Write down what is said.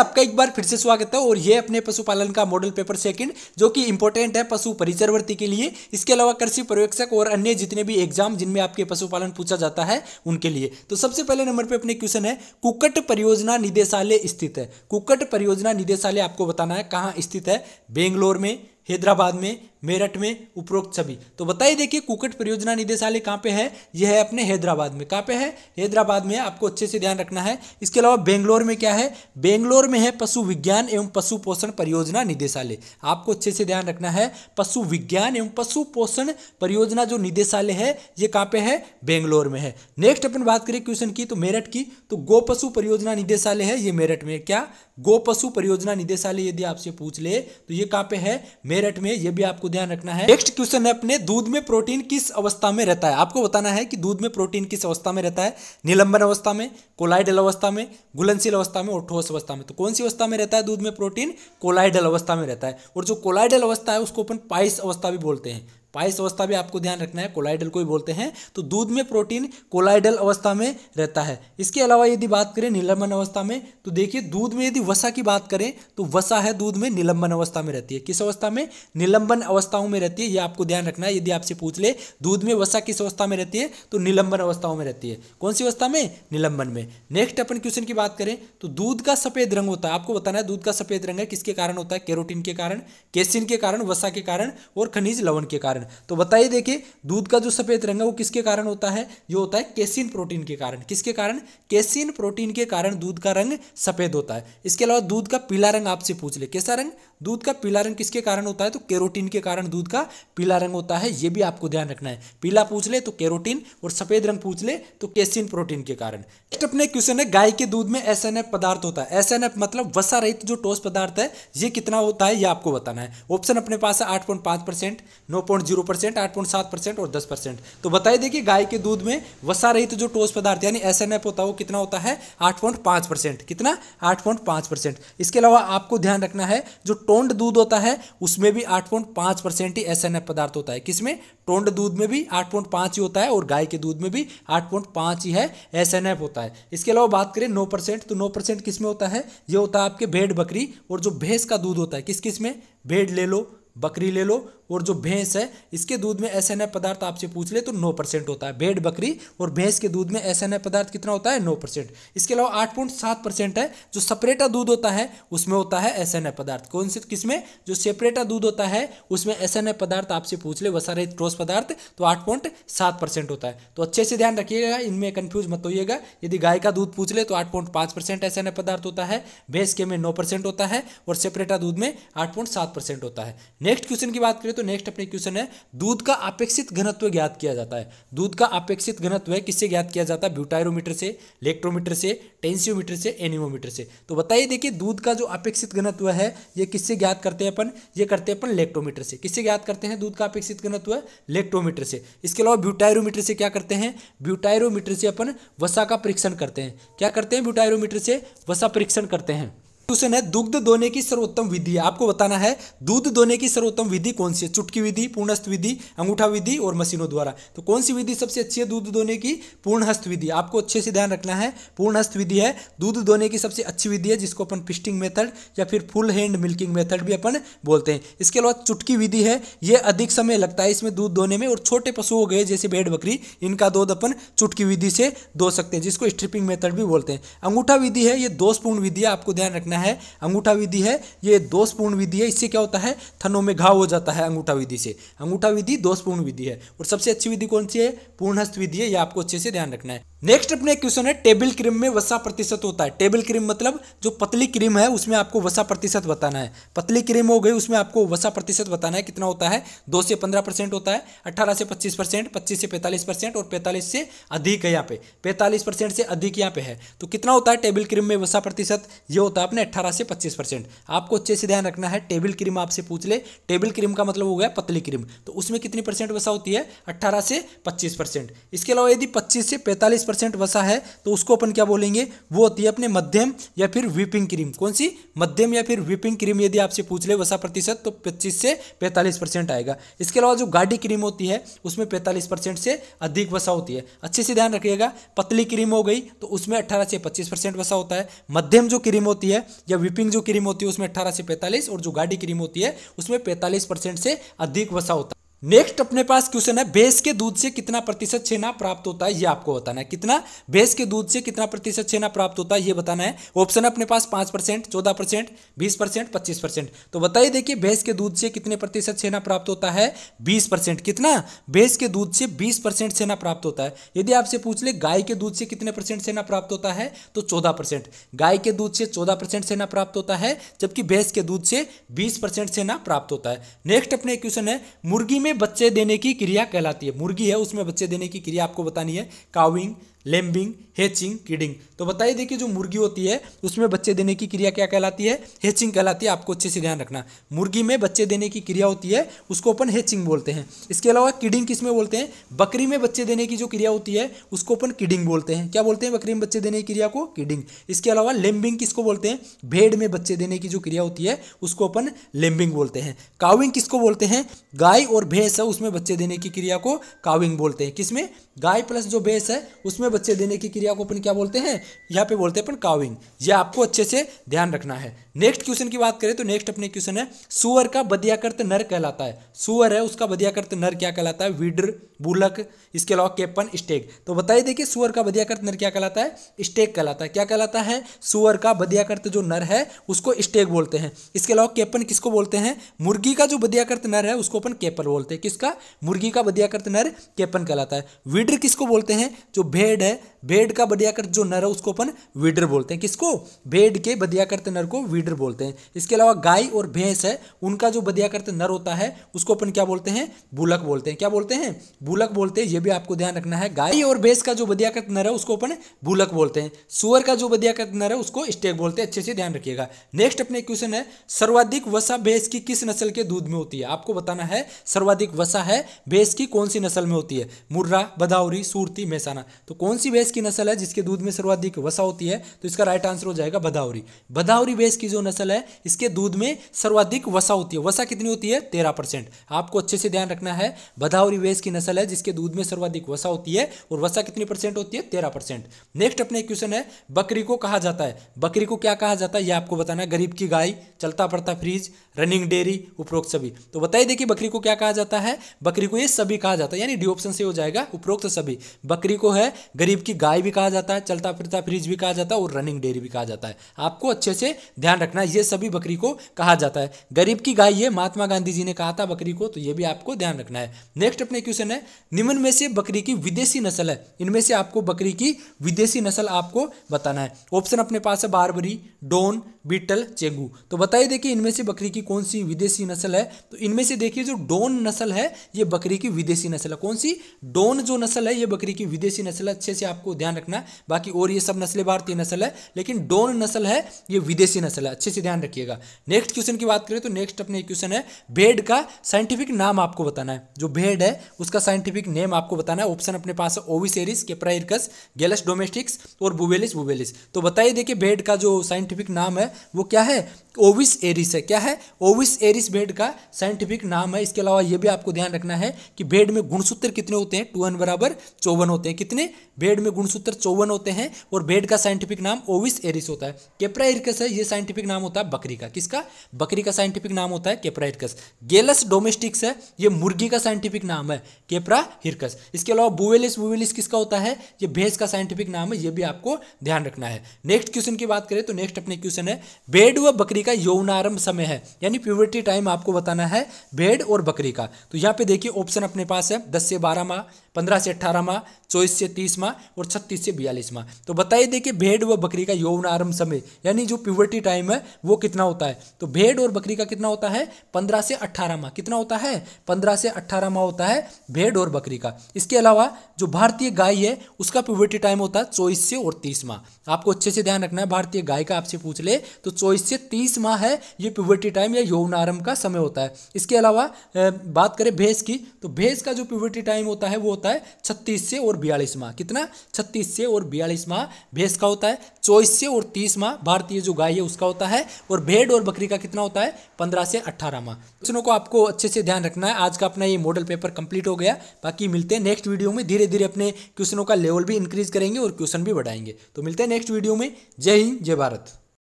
आपका एक बार फिर से स्वागत है और ये अपने पशुपालन का मॉडल पेपर सेकंड जो कि इंपॉर्टेंट है पशु परिचरवर्ती के लिए इसके अलावा कृषि पर्यवेक्षक और अन्य जितने भी एग्जाम जिनमें आपके पशुपालन पूछा जाता है उनके लिए तो सबसे पहले नंबर पे अपने क्वेश्चन है कुकट परियोजना निदेशालय स्थित है कुकट परियोजना निदेशालय आपको बताना है कहाँ स्थित है बेंगलोर में हैदराबाद में मेरठ में उपरोक्त सभी तो बताइए देखिए कुकट परियोजना निदेशालय कहाँ पे है यह है अपने हैदराबाद में कहाँ पे है हैदराबाद में आपको अच्छे से ध्यान रखना है इसके अलावा बेंगलोर में क्या है बेंगलोर में है पशु विज्ञान एवं पशु पोषण परियोजना निदेशालय आपको अच्छे से ध्यान रखना है पशु विज्ञान एवं पशु पोषण परियोजना जो निदेशालय है ये कहाँ पे है बेंगलोर में है नेक्स्ट अपन बात करें क्वेश्चन की तो मेरठ की तो गो पशु परियोजना निदेशालय है ये मेरठ में क्या गो पशु परियोजना निदेशालय यदि आपसे पूछ ले तो ये कहाँ पे है मेरठ मेरठ में यह भी आपको ध्यान रखना है नेक्स्ट क्वेश्चन है अपने दूध में प्रोटीन किस अवस्था में रहता है आपको बताना है कि दूध में प्रोटीन किस अवस्था में रहता है निलंबन अवस्था में कोलाइडल अवस्था में गुलनशील अवस्था में और ठोस अवस्था में तो कौन सी अवस्था में रहता है दूध में प्रोटीन कोलाइडल अवस्था में रहता है और जो कोलाइडल अवस्था है उसको अपन पाइस अवस्था भी बोलते हैं पाइस अवस्था भी आपको ध्यान रखना है कोलाइडल को ही बोलते हैं तो दूध में प्रोटीन कोलाइडल अवस्था में रहता है इसके अलावा यदि बात करें निलंबन अवस्था में तो देखिए दूध में यदि वसा की बात करें तो वसा है दूध में निलंबन अवस्था में रहती है किस अवस्था में निलंबन अवस्थाओं में रहती है ये आपको ध्यान रखना है यदि आपसे पूछ ले दूध में वसा किस अवस्था में रहती है तो निलंबन अवस्थाओं में रहती है कौन सी अवस्था में निलंबन में नेक्स्ट अपन क्वेश्चन की बात करें तो दूध का सफेद रंग होता है आपको बताना है दूध का सफेद रंग है किसके कारण होता है कैरोटीन के कारण केसिन के कारण वसा के कारण और खनिज लवन के कारण कारण तो बताइए देखिए दूध का जो सफ़ेद रंग है वो किसके कारण होता है जो होता है केसिन प्रोटीन के कारण किसके कारण केसिन प्रोटीन के कारण दूध का रंग सफ़ेद होता है इसके अलावा दूध का पीला रंग आपसे पूछ ले कैसा रंग दूध का पीला रंग किसके कारण होता है तो केरोटीन के कारण दूध का पीला रंग होता है ये भी आपको ध्यान रखना है पीला पूछ ले तो केरोटीन और सफ़ेद रंग पूछ ले तो केसिन प्रोटीन के कारण नेक्स्ट अपने क्वेश्चन है गाय के दूध में एस पदार्थ होता है एस मतलब वसा रहित जो टोस पदार्थ है ये कितना होता है ये आपको बताना है ऑप्शन अपने पास है आठ पॉइंट पाँच परसेंट नौ पॉइंट जीरो परसेंट आठ पॉइंट सात परसेंट और दस परसेंट तो बताइए देखिए गाय के दूध में वसा रहित तो जो टोस पदार्थ यानी एस एन एफ होता है वो कितना होता है आठ पॉइंट पाँच परसेंट कितना आठ पॉइंट पाँच परसेंट इसके अलावा आपको ध्यान रखना है जो टोंड दूध होता है उसमें भी आठ पॉइंट पाँच परसेंट ही एस एन एफ पदार्थ होता है किसमें टोंड दूध में भी आठ पॉइंट पाँच ही होता है और गाय के दूध में भी आठ पॉइंट पाँच ही है एस एन एफ होता है इसके अलावा बात करें नौ परसेंट तो नौ परसेंट किस में होता है ये होता है आपके भेड़ बकरी और जो भैंस का दूध होता है किस किस में भेड़ ले लो बकरी ले लो और जो भैंस है इसके दूध में एस एन पदार्थ आपसे पूछ ले तो नौ परसेंट होता है भेड़ बकरी और भैंस के दूध में एस एन पदार्थ कितना होता है नौ परसेंट इसके अलावा आठ पॉइंट सात परसेंट है जो सपरेटा दूध होता है उसमें होता है एस एन पदार्थ कौन से किसमें जो सेपरेटा दूध होता है उसमें एस एन पदार्थ आपसे पूछ ले वसारहित क्रॉस पदार्थ तो आठ पॉइंट सात परसेंट होता है तो अच्छे से ध्यान रखिएगा इनमें कन्फ्यूज मत होइएगा यदि गाय का दूध पूछ ले तो आठ पॉइंट पाँच परसेंट एस एन पदार्थ होता है भैंस के में नौ परसेंट होता है और सेपरेटा दूध में आठ पॉइंट सात परसेंट होता है नेक्स्ट क्वेश्चन की बात करें तो तो नेक्स्ट अपने क्वेश्चन है दूध का अपेक्षित घनत्व ज्ञात किया जाता है दूध का अपेक्षित घनत्व है किससे ज्ञात किया जाता है ब्यूटायरोमीटर से इलेक्ट्रोमीटर से टेंसियोमीटर से एनिमोमीटर से तो बताइए देखिए दूध का जो अपेक्षित घनत्व है ये किससे ज्ञात करते हैं अपन ये करते हैं अपन इलेक्ट्रोमीटर से किससे ज्ञात करते हैं दूध का अपेक्षित घनत्व इलेक्ट्रोमीटर से इसके अलावा ब्यूटायरोमीटर से क्या करते हैं ब्यूटायरोमीटर से अपन वसा का परीक्षण करते हैं क्या करते हैं ब्यूटायरोमीटर से वसा परीक्षण करते हैं क्वेश्चन है दुग्ध दोने की सर्वोत्तम विधि आपको बताना है दूध दोने की सर्वोत्तम विधि कौन सी है चुटकी विधि पूर्णहस्त विधि अंगूठा विधि और मशीनों द्वारा तो कौन सी विधि सबसे अच्छी है दूध दोने की पूर्णहस्त विधि आपको अच्छे से ध्यान रखना है पूर्णहस्त विधि है दूध दोने की सबसे अच्छी विधि है जिसको अपन पिस्टिंग मेथड या फिर फुल हैंड मिल्किंग मेथड भी अपन बोलते हैं इसके अलावा चुटकी विधि है यह अधिक समय लगता है इसमें दूध दोने में और छोटे पशु हो गए जैसे भेड़ बकरी इनका दूध अपन चुटकी विधि से दो सकते हैं जिसको स्ट्रिपिंग मेथड भी बोलते हैं अंगूठा विधि है यह दोषपूर्ण विधि है आपको ध्यान रखना है है अंगूठा विधि है ये दोषपूर्ण विधि है इससे क्या होता है थनों में घाव हो जाता है अंगूठा विधि से अंगूठा विधि दोषपूर्ण विधि है और सबसे अच्छी विधि कौन सी है पूर्णहस्त विधि है यह आपको अच्छे से ध्यान रखना है नेक्स्ट अपने क्वेश्चन है टेबल क्रीम में वसा प्रतिशत होता है टेबल क्रीम मतलब जो पतली क्रीम है उसमें आपको वसा प्रतिशत बताना है पतली क्रीम हो गई उसमें आपको वसा प्रतिशत बताना है कितना होता है दो से पंद्रह परसेंट होता है अट्ठारह से पच्चीस परसेंट पच्चीस से पैंतालीस परसेंट और पैंतालीस से अधिक है यहाँ पे पैंतालीस परसेंट से अधिक यहाँ पे है तो कितना होता है टेबल क्रीम में वसा प्रतिशत ये होता है अपने अट्ठारह से पच्चीस परसेंट आपको अच्छे से ध्यान रखना है टेबल क्रीम आपसे पूछ ले टेबल क्रीम का मतलब हो गया पतली क्रीम तो उसमें कितनी परसेंट वसा होती है अट्ठारह से पच्चीस परसेंट इसके अलावा यदि पच्चीस से पैंतालीस परसेंट वसा है तो उसको अपन क्या बोलेंगे वो होती है अपने मध्यम या फिर व्हीपिंग क्रीम कौन सी मध्यम या फिर व्हीपिंग क्रीम यदि आपसे पूछ ले वसा प्रतिशत तो पच्चीस से पैंतालीस परसेंट आएगा इसके अलावा जो गाढ़ी क्रीम होती है उसमें पैंतालीस परसेंट से अधिक वसा होती है अच्छे से ध्यान रखिएगा पतली क्रीम हो गई तो उसमें अट्ठारह से पच्चीस वसा होता है मध्यम जो क्रीम होती है या व्हीपिंग जो क्रीम होती है उसमें अट्ठारह से पैंतालीस और जो गाढ़ी क्रीम होती है उसमें पैंतालीस से अधिक वसा होता है नेक्स्ट अपने पास क्वेश्चन है भैंस के दूध से कितना प्रतिशत छेना प्राप्त होता है ये आपको बताना है कितना भैंस के दूध से कितना प्रतिशत छेना प्राप्त होता है ये बताना है ऑप्शन अपने पास पांच परसेंट चौदह परसेंट बीस परसेंट पच्चीस परसेंट तो बताइए देखिए भैंस के दूध से कितने प्रतिशत छेना प्राप्त होता है बीस परसेंट कितना भैंस के दूध से बीस परसेंट छेना प्राप्त होता है यदि आपसे पूछ ले गाय के दूध से कितने परसेंट छेना प्राप्त होता है तो चौदह परसेंट गाय के दूध से चौदह परसेंट छेना प्राप्त होता है जबकि भैंस के दूध से बीस परसेंट छेना प्राप्त होता है नेक्स्ट अपने क्वेश्चन है मुर्गी में उसमें बच्चे देने की क्रिया कहलाती है मुर्गी है उसमें बच्चे देने की क्रिया आपको बतानी है काउिंग लेम्बिंग हेचिंग किडिंग तो बताइए देखिए जो मुर्गी होती है उसमें बच्चे देने की क्रिया क्या कहलाती है हेचिंग कहलाती है आपको अच्छे से ध्यान रखना मुर्गी में बच्चे देने की क्रिया होती है उसको अपन हेचिंग बोलते हैं इसके अलावा किडिंग किस में बोलते हैं बकरी में बच्चे देने की जो क्रिया होती है उसको अपन किडिंग बोलते हैं क्या बोलते हैं बकरी में बच्चे देने की क्रिया को किडिंग इसके अलावा लेम्बिंग किसको बोलते हैं भेड़ में बच्चे देने की जो क्रिया होती है उसको अपन लेम्बिंग बोलते हैं काविंग किसको बोलते हैं गाय और भैंस है उसमें बच्चे देने की क्रिया को काविंग बोलते हैं किसमें गाय प्लस जो भैंस है उसमें में बच्चे देने की क्रिया को अपन क्या बोलते हैं यहाँ पे बोलते हैं अपन काविंग ये आपको अच्छे से ध्यान रखना है नेक्स्ट क्वेश्चन की बात करें तो नेक्स्ट अपने क्वेश्चन है सुअर का बदियाकर्त नर कहलाता है सुअर है उसका बदियाकर्त नर क्या कहलाता है वीडर बुलक इसके अलावा केपन स्टेक तो बताइए देखिए सुअर का बदियाकर्त नर क्या कहलाता है स्टेक कहलाता है क्या कहलाता है सुअर का बदियाकर्त जो नर है उसको स्टेक बोलते हैं इसके अलावा केपन किसको बोलते हैं मुर्गी का जो बदियाकर्त नर है उसको अपन केपन बोलते हैं किसका मुर्गी का बदियाकर्त नर केपन कहलाता है विड्र किसको बोलते हैं जो भेड़ बेड है बेड का बदिया जो नर है उसको अपन वीडर बोलते हैं किसको बेड के बदिया करते नर को वीडर बोलते हैं इसके अलावा गाय और भैंस है उनका जो बदिया करते नर होता है उसको अपन क्या बोलते हैं बुलक बोलते हैं क्या बोलते हैं बुलक बोलते हैं ये भी आपको ध्यान रखना है गाय और भैंस का जो बदिया करते नर है उसको अपन बुलक बोलते हैं सुअर का जो बदिया करते नर है उसको स्टेक बोलते हैं अच्छे से ध्यान रखिएगा नेक्स्ट अपने क्वेश्चन है सर्वाधिक वसा भैंस की किस नस्ल के दूध में होती है आपको बताना है सर्वाधिक वसा है भैंस की कौन सी नस्ल में होती है मुर्रा बदावरी सूरती मेसाना तो कौन कौन सी भैंस की नस्ल है जिसके दूध में सर्वाधिक वसा होती है तो इसका राइट आंसर हो जाएगा भदावरी भदावरी भैंस की जो नस्ल है इसके दूध में सर्वाधिक वसा होती है वसा कितनी होती है तेरह परसेंट आपको अच्छे से ध्यान रखना है भदावरी भैंस की नस्ल है जिसके दूध में सर्वाधिक वसा होती है और वसा कितनी परसेंट होती है तेरह नेक्स्ट अपने क्वेश्चन है बकरी को कहा जाता है बकरी को क्या कहा जाता है यह आपको बताना है गरीब की गाय चलता पड़ता फ्रीज रनिंग डेयरी उपरोक्त सभी तो बताइए देखिए बकरी को क्या कहा जाता है बकरी को ये सभी कहा जाता है यानी डी ऑप्शन से हो जाएगा उपरोक्त सभी बकरी को है गरीब की गाय भी कहा जाता है चलता फिरता फ्रिज भी कहा जाता है और रनिंग डेयरी भी कहा जाता है आपको अच्छे से ध्यान रखना है ये सभी बकरी को कहा जाता है गरीब की गाय ये महात्मा गांधी जी ने कहा था बकरी को तो ये भी आपको ध्यान रखना है नेक्स्ट अपने क्वेश्चन है निम्न में से बकरी की विदेशी नस्ल है इनमें से आपको बकरी की विदेशी नस्ल आपको बताना है ऑप्शन अपने पास है बारबरी डोन बीटल चेगू तो बताइए देखिए इनमें से बकरी की कौन सी विदेशी नस्ल है तो इनमें से देखिए जो डोन नस्ल है ये बकरी की विदेशी नस्ल है कौन सी डोन जो नस्ल है ये बकरी की विदेशी नस्ल है अच्छे से आपको ध्यान रखना है बाकी और ये सब नस्लें भारतीय नस्ल है लेकिन डोन नस्ल है ये विदेशी नस्ल है अच्छे से ध्यान रखिएगा नेक्स्ट क्वेश्चन की बात करें तो नेक्स्ट अपने क्वेश्चन है भेड़ का साइंटिफिक नाम आपको बताना है जो भेड़ है उसका साइंटिफिक नेम आपको बताना है ऑप्शन अपने पास है ओविसेरिस केप्राइरकस गैलस डोमेस्टिक्स और बुबेलिस बुबेलिस तो बताइए देखिए भेड़ का जो साइंटिफिक नाम है वो क्या है ओविस एरिस है क्या है ओविस एरिस भेड़ का साइंटिफिक नाम है इसके अलावा ये भी आपको ध्यान रखना है कि भेड़ में गुणसूत्र कितने होते हैं टू एन बराबर चौवन होते हैं कितने भेड़ में गुणसूत्र चौवन होते हैं और भेड़ का साइंटिफिक नाम ओविस एरिस होता है केपरा इर्कस है ये साइंटिफिक नाम होता है बकरी का किसका बकरी का साइंटिफिक नाम होता है केपरा हिरकस गेलस डोमेस्टिक्स है ये मुर्गी का साइंटिफिक नाम है केपरा हिरकस इसके अलावा बुवेलिस बुवेलिस किसका होता है ये भेज का साइंटिफिक नाम है ये भी आपको ध्यान रखना है नेक्स्ट क्वेश्चन की बात करें तो नेक्स्ट अपने क्वेश्चन है भेड़ व बकरी का यौनारंभ समय है यानी प्यूबर्टी टाइम आपको बताना है भेड़ और बकरी का तो यहाँ पे देखिए ऑप्शन अपने पास है दस से बारह माह पंद्रह से अट्ठारह माह चौबीस से तीस माह और छत्तीस से बयालीस माह तो बताइए देखिए भेड़ व बकरी का यौनारंभ समय यानी जो प्यूबर्टी टाइम है वो कितना होता है तो भेड़ और बकरी का कितना होता है पंद्रह से अट्ठारह माह कितना होता है पंद्रह से अट्ठारह माह होता है भेड़ और बकरी का इसके अलावा जो भारतीय गाय है उसका प्यूबर्टी टाइम होता है चौबीस से और तीस माह आपको अच्छे से ध्यान रखना है भारतीय गाय का आपसे पूछ ले तो चौबीस से तीस माह है ये प्यूबर्टी टाइम या यौन आरंभ का समय होता है इसके अलावा बात करें भैंस की तो भैंस का जो प्यूबर्टी टाइम होता है वो होता है छत्तीस से और बयालीस माह कितना छत्तीस से और बयालीस माह भैंस का होता है चौबीस से और तीस माह भारतीय जो गाय है उसका होता है और भेड़ और बकरी का कितना होता है पंद्रह से अट्ठारह माह क्वेश्चनों को आपको अच्छे से ध्यान रखना है आज का अपना ये मॉडल पेपर कंप्लीट हो गया बाकी मिलते हैं नेक्स्ट वीडियो में धीरे धीरे अपने क्वेश्चनों का लेवल भी इंक्रीज करेंगे और क्वेश्चन भी बढ़ाएंगे तो मिलते हैं नेक्स्ट वीडियो में जय हिंद जय भारत